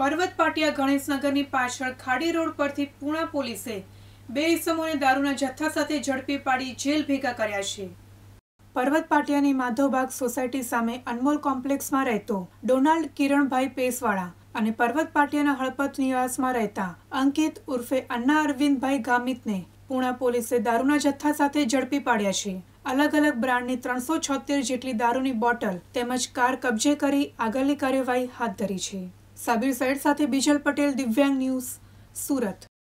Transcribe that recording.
પર્વત પાટિયા ગણેશનગરની પાછળ ખાડી રોડ પરથી પૂણા પોલીસે બે ઇસમોને દારૂના જથ્થા સાથે ઝડપી પાડી જેલ ભેગા કર્યા છે પર્વત પાટિયાની માધવબાગ સોસાયટી સામે અનમોલ કોમ્પ્લેક્સમાં રહેતો ડોનાલ્ડ કિરણભાઈ પેસવાળા અને પર્વત પાટિયાના હળપત નિવાસમાં રહેતા અંકિત ઉર્ફે અન્ના અરવિંદભાઈ ગામિતને પૂણા પોલીસે દારૂના જથ્થા સાથે ઝડપી પાડ્યા છે અલગ અલગ બ્રાન્ડની ત્રણસો છોતેર જેટલી દારૂની બોટલ તેમજ કાર કબજે કરી આગળની કાર્યવાહી હાથ ધરી છે સાબિર સૈયદ સાથે બિજલ પટેલ દિવ્યાંગ ન્યૂઝ સુરત